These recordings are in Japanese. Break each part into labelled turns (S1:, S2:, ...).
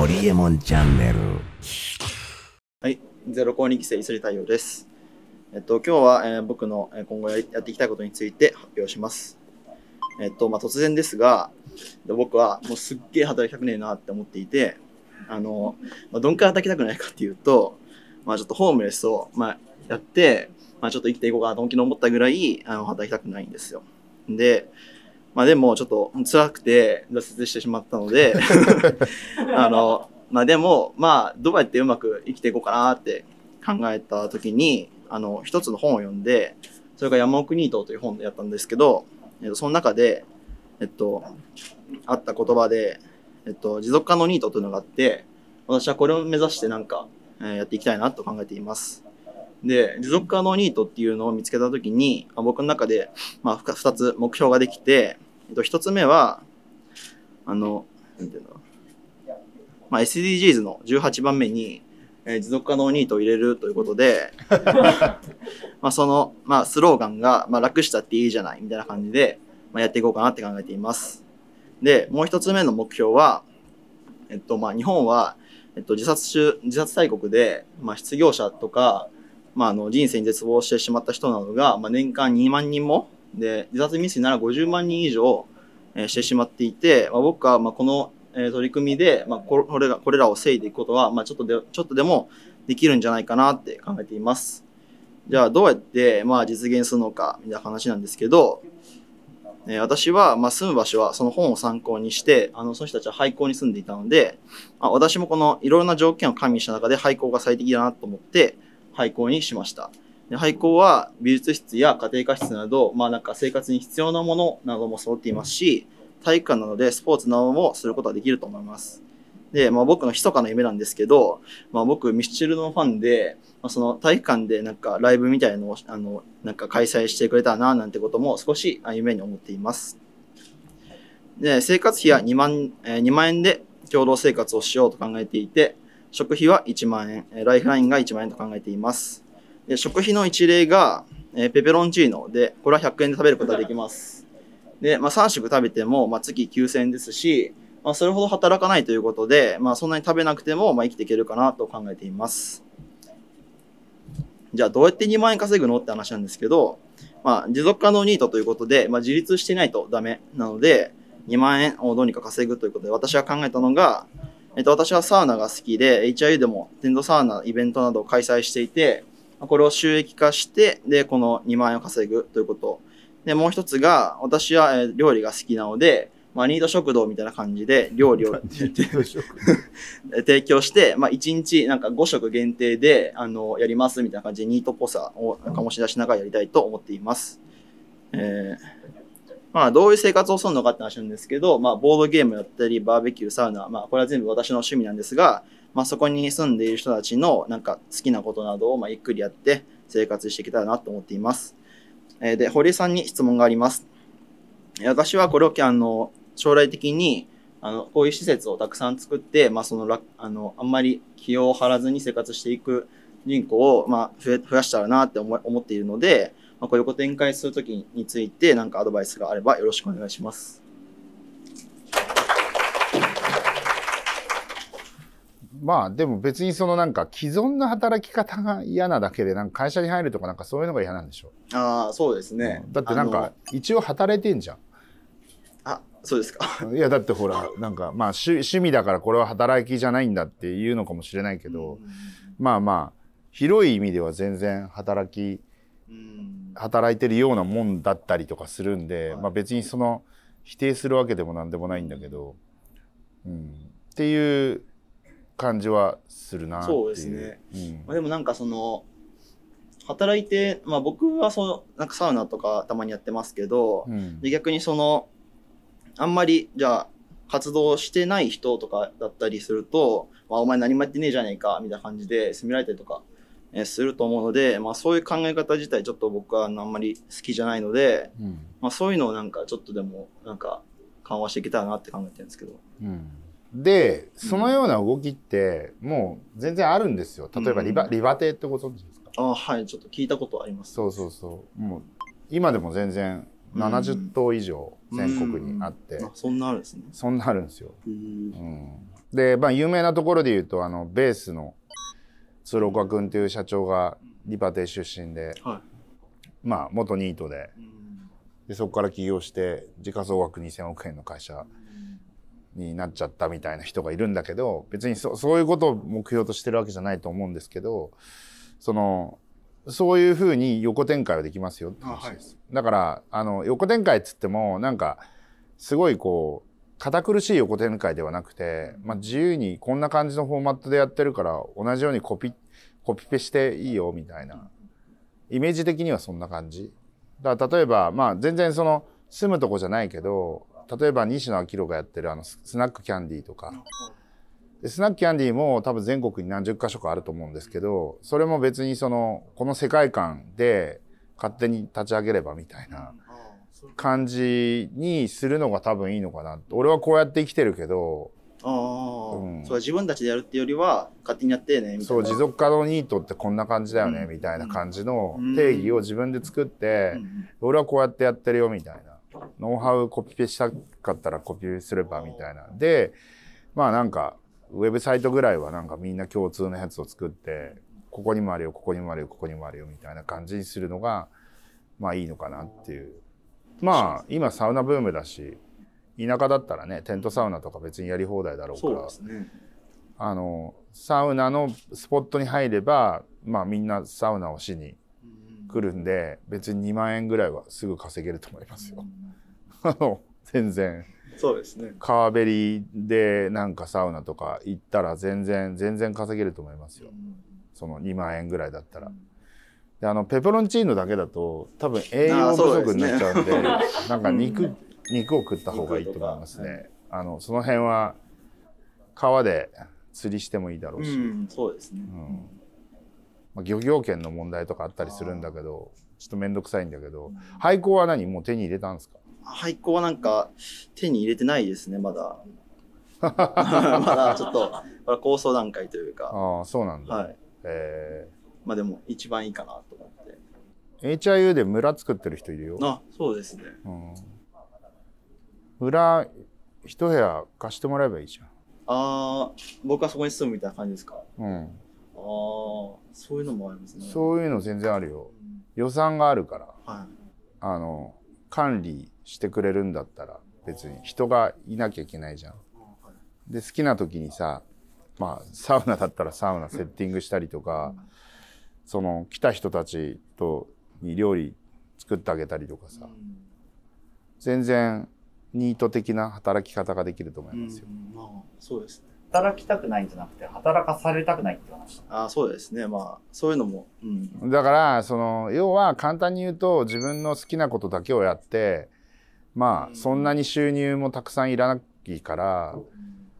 S1: ホリエモンチャンネル。
S2: はい、ゼロ高2期生、磯利太陽です。えっと、今日は、えー、僕の今後やっていきたいことについて発表します。えっと、まあ、突然ですが、僕はもうすっげえ働きたくねえなって思っていて、あの、まあ、どんくらい働きたくないかっていうと、まあ、ちょっとホームレスを、まあ、やって、まあ、ちょっと生きていこうかなと本気で思ったぐらい、あの、働きたくないんですよ。で、まあでもちょっと辛くて挫折してしまったので あの、まあでも、まあどうやってうまく生きていこうかなって考えた時に、あの、一つの本を読んで、それが山奥ニートという本でやったんですけど、えっと、その中で、えっと、あった言葉で、えっと、持続可能ニートというのがあって、私はこれを目指してなんか、えー、やっていきたいなと考えています。で、持続可能ニートっていうのを見つけたときに、まあ、僕の中で、まあ、二つ目標ができて、えっと、つ目は、あの、なんていうんまあ、SDGs の18番目に、えー、持続可能ニートを入れるということで、まあその、まあ、スローガンが、まあ、楽したっていいじゃないみたいな感じで、まあ、やっていこうかなって考えています。で、もう一つ目の目標は、えっと、まあ、日本は、えっと、自殺中、自殺大国で、まあ、失業者とか、まあ、あの人生に絶望してしまった人などが、まあ、年間2万人もで自殺未遂なら50万人以上、えー、してしまっていて、まあ、僕はまあこの、えー、取り組みで、まあ、これらこれらを防いでいくことは、まあ、ちょっとでちょっとでもできるんじゃないかなって考えています。じゃあどうやって、まあ、実現するのかみたいな話なんですけど、えー、私は、まあ、住む場所はその本を参考にしてあのその人たちは廃校に住んでいたので、まあ、私もこのいろいろな条件を加味した中で廃校が最適だなと思って廃校にしました。で廃校は美術室や家庭科室など、まあなんか生活に必要なものなども揃っていますし、体育館なのでスポーツなどもすることはできると思います。で、まあ僕の密かな夢なんですけど、まあ僕ミスチルのファンで、まあ、その体育館でなんかライブみたいのを、あの、なんか開催してくれたな、なんてことも少し夢に思っています。で、生活費は2万、えー、2万円で共同生活をしようと考えていて、食費は1万円、ライフラインが1万円と考えています。で食費の一例が、えペペロンチーノで、これは100円で食べることができます。で、まあ、3食食べても、まあ、月9000円ですし、まあ、それほど働かないということで、まあ、そんなに食べなくても、まあ、生きていけるかなと考えています。じゃあ、どうやって2万円稼ぐのって話なんですけど、まあ、持続可能ニートということで、まあ、自立してないとダメなので、2万円をどうにか稼ぐということで、私が考えたのが、えっと、私はサウナが好きで、HIU でも電動サウナイベントなどを開催していて、これを収益化して、で、この2万円を稼ぐということ。で、もう一つが、私は料理が好きなので、まあ、ニード食堂みたいな感じで料理を 提供して、まあ、1日なんか5食限定であのやりますみたいな感じでニートっぽさを醸し出しながらやりたいと思っています。えーまあ、どういう生活をするのかって話なんですけど、まあ、ボードゲームやったり、バーベキュー、サウナ、まあ、これは全部私の趣味なんですが、まあ、そこに住んでいる人たちの、なんか、好きなことなどを、まあ、ゆっくりやって、生活していけたらなと思っています。えー、で、堀江さんに質問があります。私はこれを、あの、将来的に、あの、こういう施設をたくさん作って、まあ、その、あの、あんまり気を張らずに生活していく人口を、まあ、増やしたらなって思っているので、まあ、こう横展開するときについて何かアドバイスがあればよろしくお願いします。
S1: まあでも別にそのなんか既存の働き方が嫌なだけでなんか会社に入るとかなんかそういうのが嫌なんでしょ
S2: うああそうですね、だってなんか
S1: 一応働いてんじゃんあそうですかいやだってほらなんかまあ趣趣味だからこれは働きじゃないんだっていうのかもしれないけど、まあまあ広い意味では全然働き働いてるようなもんだったりとかするんで、まあ、別にその否定するわけでも何でもないんだけど、うん、っていう感じはするなそうですね、
S2: うん、でもなんかその働いて、まあ、僕はそなんかサウナとかたまにやってますけど、うん、で逆にそのあんまりじゃあ活動してない人とかだったりすると、まあ、お前何もやってねえじゃねえかみたいな感じで責められたりとかえすると思うので、まあ、そういう考え方自体ちょっと僕はあんまり好きじゃないので、うん、まあ、そういうのをなんかちょっとでもなんか緩和していけたらなって考えてるんですけど。
S1: うんでそのような動きってもう全然あるんですよ例えばリバ,、リバテってご存知ですかあはいちょっと聞いたことありますそうそうそうもう今でも全然70頭以上全国にあって、うんうん、そんなあるんですねそんなあるんですよ、うん、で、まあ、有名なところで言うとあのベースの鶴岡君という社長がリパテ出身で、はい、まあ元ニートででそこから起業して時価総額2,000億円の会社になっちゃったみたいな人がいるんだけど別にそそういうことを目標としてるわけじゃないと思うんですけどそのそういうふうに横展開はできますよって話です。はい、だからあの横展開っつってもなんかすごいこう堅苦しい横展開ではなくて、まあ、自由にこんな感じのフォーマットでやってるから同じようにコピコピペしていいよみたいなイメージ的にはそんな感じだから例えば、まあ、全然その住むとこじゃないけど例えば西野昭弘がやってるあのスナックキャンディーとかでスナックキャンディーも多分全国に何十か所かあると思うんですけどそれも別にそのこの世界観で勝手に立ち上げればみたいな。感じにするのが多分いいのかな俺はこうやって生きてるけどああ、うん、そう自分たちでやるっていうよりは勝手にやってねみたいなそう持続可能ニートってこんな感じだよね、うん、みたいな感じの定義を自分で作って、うん、俺はこうやってやってるよみたいなノウハウコピペしたかったらコピペすればみたいなでまあなんかウェブサイトぐらいはなんかみんな共通のやつを作ってここにもあるよここにもあるよここにもあるよみたいな感じにするのがまあいいのかなっていう。まあ今サウナブームだし田舎だったらねテントサウナとか別にやり放題だろうからそうですねあのサウナのスポットに入れば、まあ、みんなサウナをしに来るんで、うん、別に2万円ぐらいはすぐ稼げると思いますよ。うん、あの全然そうですね川べりでなんかサウナとか行ったら全然全然稼げると思いますよ、うん、その2万円ぐらいだったら。であのペペロンチーノだけだと多分栄養不足になっちゃうんで、ね、なんか肉、うん、肉を食った方がいいと思いますね、はい、あのその辺は川で釣りしてもいいだろうし、うん、
S2: そうですね、うん
S1: まあ、漁業権の問題とかあったりするんだけどちょっと面倒くさいんだけど廃校は何もう手に入れたんですか廃校はなんか手に入れてないですねまだ まだちょっ
S2: と構想段階というかあ
S1: あそうなんだ、は
S2: い、えーまあでも一番いいかなと思っ
S1: て HIU で村作ってる人いるよあ
S2: そうですね、うん、
S1: 村一部屋貸してもらえばいいじゃん
S2: ああ僕はそこに住むみたいな感じですかうんああそういうのもありますねそ
S1: ういうの全然あるよ、うん、予算があるから、はい、あの管理してくれるんだったら別に人がいなきゃいけないじゃん、で好きな時にさまあサウナだったらサウナセッティングしたりとか、うんその来た人たちとに料理作ってあげたりとかさ、うん、全然ニート的な働き方ができると思いますよ。まあ、そうですね。働
S2: きたくないんじゃなくて働かされたくないって話あそうですねまあ
S1: そういうのも、うん、だからその要は簡単に言うと自分の好きなことだけをやってまあ、うん、そんなに収入もたくさんいらないから、うん、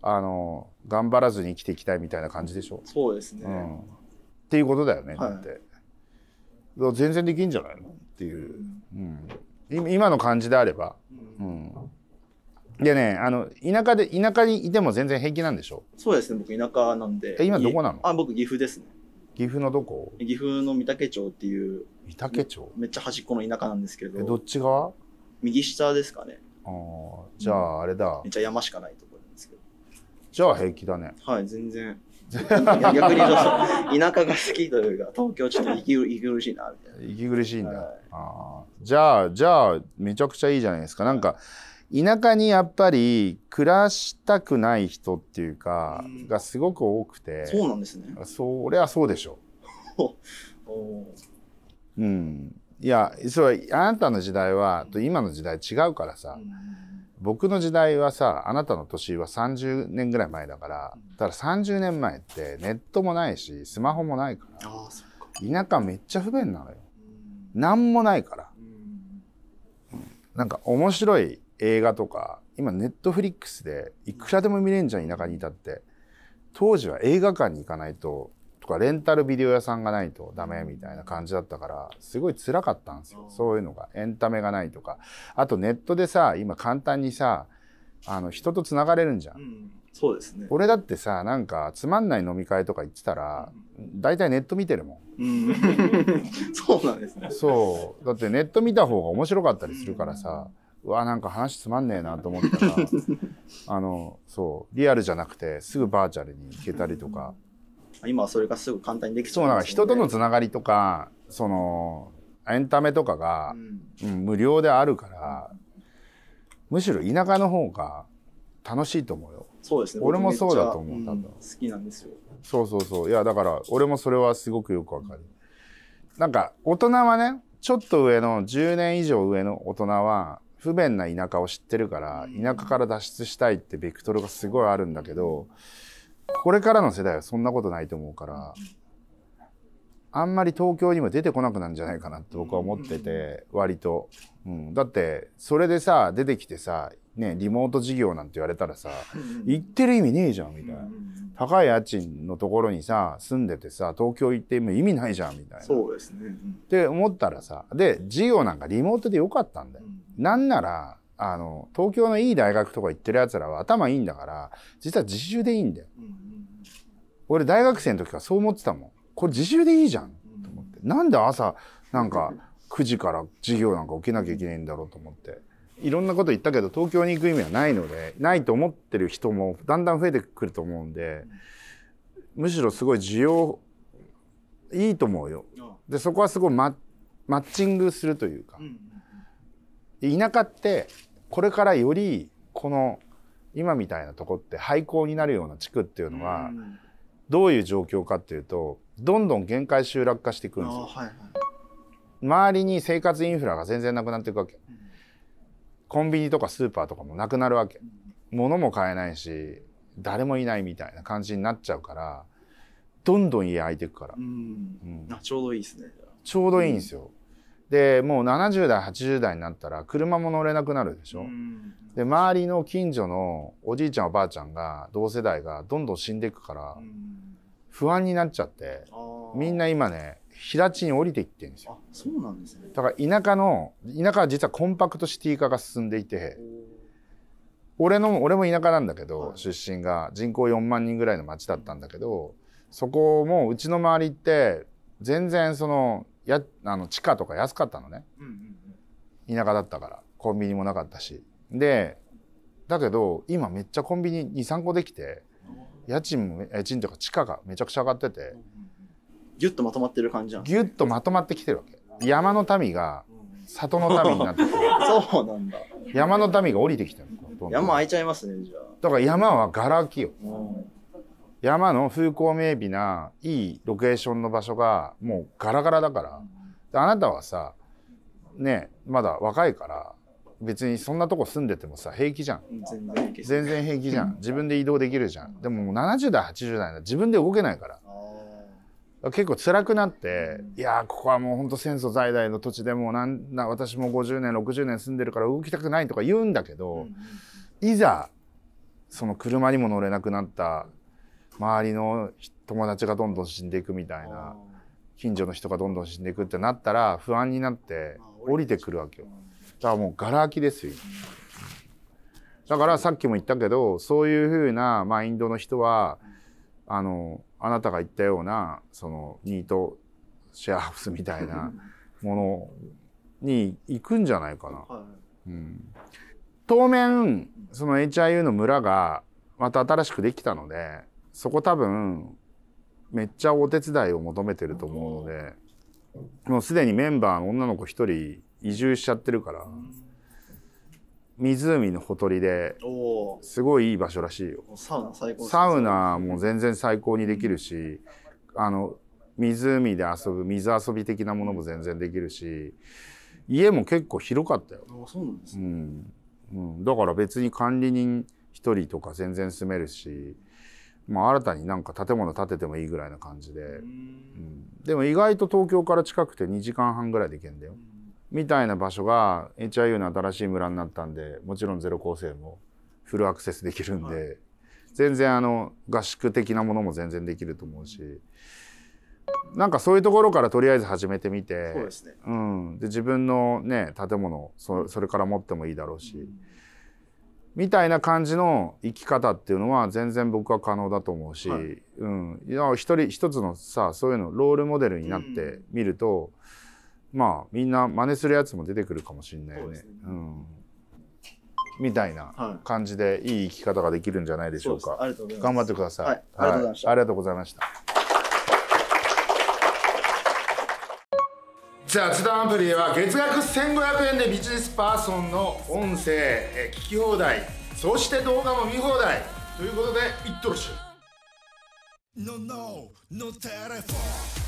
S1: あの頑張らずに生きていきたいみたいな感じでしょそうですね、うんっていうことだよね、って、はい、全然できんじゃないのっていう、うん、今の感じであれば、うん、でねあの田舎で田舎にいても全然平気なんでしょそ
S2: うですね僕田舎なんで今どこなのあ僕岐阜ですね岐阜のどこ岐阜の御岳町っていう御岳町めっちゃ端っこの田舎なんですけどどっち側右下ですかねああじゃああれだ、うん、めっちゃ山しかないところなんですけどじゃあ平気だねはい全然逆
S1: にと田舎が好き
S2: というか東京ちょっと息
S1: 苦しいなみたいな息苦しいんだ、はい、あじゃあじゃあめちゃくちゃいいじゃないですかなんか田舎にやっぱり暮らしたくない人っていうか、がすごく多くてそうなんですねそりゃそうでしょう うんいやそれあなたの時代はと今の時代違うからさ、うん、僕の時代はさあなたの年は30年ぐらい前だから、うんだから30年前ってネットもないしスマホもないから田舎めっちゃ不便なのよ何もないからなんか面白い映画とか今ネットフリックスでいくらでも見れんじゃん田舎にいたって当時は映画館に行かないととかレンタルビデオ屋さんがないとダメみたいな感じだったからすごい辛かったんですよそういうのがエンタメがないとかあとネットでさ今簡単にさあの人とつながれるんじゃんそうですね俺だってさなんかつまんない飲み会とか行ってたら大体ネット見てるもん、うん、そうなんですねそうだってネット見た方が面白かったりするからさ、うわなんか話つまんねえなと思ったら あのそうリアルじゃなくてすぐバーチャルに行けたりとか
S2: 今はそれがすぐ簡単にできそうなんか人とのつ
S1: ながりとかそのエンタメとかが、うん、無料であるから、むしろ田舎の方が楽しいと思うよ
S2: そうですね俺もそうだと思う、うん、好きなんですよ
S1: そうそうそういやだから俺もそれはすごくよくわかる、なんか大人はねちょっと上の10年以上上の大人は不便な田舎を知ってるから田舎から脱出したいってベクトルがすごいあるんだけどこれからの世代はそんなことないと思うからあんまり東京にも出てこなくなるんじゃないかなって僕は思ってて割と、うん、だってそれでさ出てきてさね、リモート事業なんて言われたらさ、行ってる意味ねえじゃん、みたいな。高い家賃のところにさ、住んでてさ、東京行っても意味ないじゃん、みたいな。そうですね。って思ったらさ、で、事業なんかリモートでよかったんだよ。なんなら、あの、東京のいい大学とか行ってる奴らは頭いいんだから、実は自習でいいんだよ。俺大学生の時からそう思ってたもん。これ自習でいいじゃん、と思って。なんで朝、なんか、9時から授業なんか受けなきゃいけないんだろうと思って。いろんなこと言ったけど東京に行く意味はないのでないと思ってる人もだんだん増えてくると思うんでむしろすごい需要いいと思うよ。でそこはすごいマッチングするというか、田舎ってこれからよりこの今みたいなとこって廃校になるような地区っていうのは、どういう状況かっていうとどんどん限界集落化していくんですよ。周りに生活インフラが全然なくなっていくわけ。コンビニとかスーパーとかもなくなるわけ物も買えないし誰もいないみたいな感じになっちゃうからどんどん家空いてくから、う
S2: ん、ちょうどいいですね
S1: ちょうどいいんですよ、でもう70代80代になったら車も乗れなくなるでしょ、で周りの近所のおじいちゃんおばあちゃんが同世代がどんどん死んでいくから不安になっちゃってみんな今ね平地に降りていってんですよ。そうなんですね。だから田舎の田舎は実はコンパクトシティ化が進んでいて、俺の俺も田舎なんだけど、はい、出身が人口4万人ぐらいの町だったんだけど、そこもうちの周りって全然そのやあの地価とか安かったのね、うんうんうん、田舎だったからコンビニもなかったしでだけど今めっちゃコンビニ23個できて家賃も家賃というか地価がめちゃくちゃ上がってて。うんギュッとまとまってる感じじゃんギュッとまとまってきてるわけ山の民が里の民になっててる そうなんだ山の民が降りてきてる山開いちゃいますねじゃあだから山はがら空きよ、うん、山の風光明媚ないいロケーションの場所がもうガラガラだから、うん、あなたはさねまだ若いから別にそんなとこ住んでてもさ平気じゃん全然平気じゃん自分で移動できるじゃんでももう70代80代だ自分で動けないから結構辛くなって、いやここはもうほんと争在来の土地でもうなんな私も50年60年住んでるから動きたくないとか言うんだけど、いざその車にも乗れなくなった周りの友達がどんどん死んでいくみたいな近所の人がどんどん死んでいくってなったら不安になって降りてくるわけよだからもうガラ空きですよだからさっきも言ったけどそういうふうなマインドの人はあのあなたが言ったようなそのニートシェアハウスみたいなものに行くんじゃないかな。うん、当面その HIU の村がまた新しくできたのでそこ多分めっちゃお手伝いを求めてると思うのでもうすでにメンバーの女の子1人移住しちゃってるから。湖のほとりですごいいい場所らしいよ
S2: サウナ最高、サウナ
S1: も全然最高にできるしあの湖で遊ぶ水遊び的なものも全然できるし家も結構広かったよあそうなんですね、うん、うん、だから別に管理人1人とか全然住めるし、まあ、新たになんか建物建ててもいいぐらいな感じで、うん、でも意外と東京から近くて2時間半ぐらいで行けんだよ、うんみたいな場所が HIU の新しい村になったんでもちろんゼロ構成もフルアクセスできるんで、全然あの合宿的なものも全然できると思うしなんかそういうところからとりあえず始めてみてそうですね、うん、で自分の、ね、建物そそれから持ってもいいだろうし、みたいな感じの生き方っていうのは全然僕は可能だと思うし、うん、いや一人一つのさそういうのロールモデルになってみると。うんまあみんな真似するやつも出てくるかもしれないよね。ねうん、みたいな感じでいい生き方ができるんじゃないでしょうか。はい、う頑張ってください。はい、はい、ありがとうございました。雑談アプリでは月額1500円でビジネスパーソンの音声え聞き放題そして動画も見放題ということでいっとるし No, no, no telephone